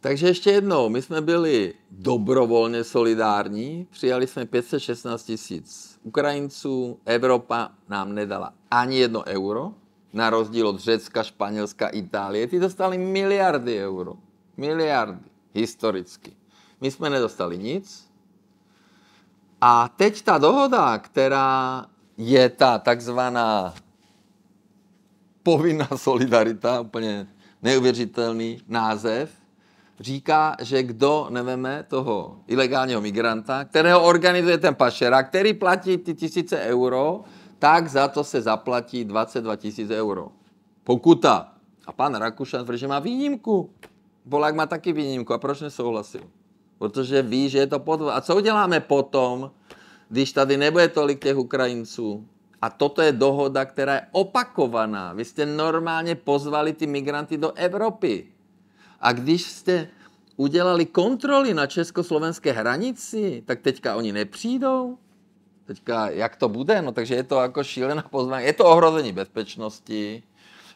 Takže ještě jednou, my jsme byli dobrovolně solidární, přijali jsme 516 tisíc Ukrajinců, Evropa nám nedala ani jedno euro, na rozdíl od Řecka, Španělska, Itálie, ty dostali miliardy euro. Miliardy, historicky. My jsme nedostali nic. A teď ta dohoda, která je ta takzvaná povinná solidarita, úplně neuvěřitelný název, říká, že kdo neveme toho ilegálního migranta, kterého organizuje ten pašera, který platí ty tisíce euro, tak za to se zaplatí 22 tisíc euro. Pokuta. A pan Rakušan tvrdí, že má výjimku. Bolák má taky výjimku. A proč nesouhlasil? Protože ví, že je to podvod. A co uděláme potom, když tady nebude tolik těch Ukrajinců? A toto je dohoda, která je opakovaná. Vy jste normálně pozvali ty migranty do Evropy. A když jste udělali kontroly na československé hranici, tak teďka oni nepřijdou? Teďka jak to bude? No takže je to jako šílená poznámka. Je to ohrození bezpečnosti,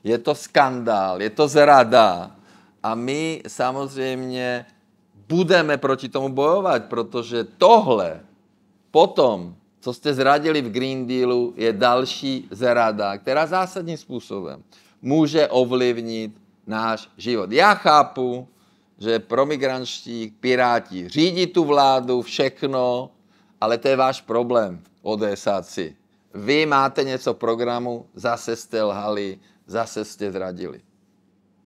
je to skandál, je to zrada. A my samozřejmě budeme proti tomu bojovat, protože tohle potom, co jste zradili v Green Dealu, je další zrada, která zásadním způsobem může ovlivnit náš život. Já chápu, že promigranští piráti řídí tu vládu, všechno, ale to je váš problém, ODSáci. Vy máte něco programu, zase jste lhali, zase jste zradili.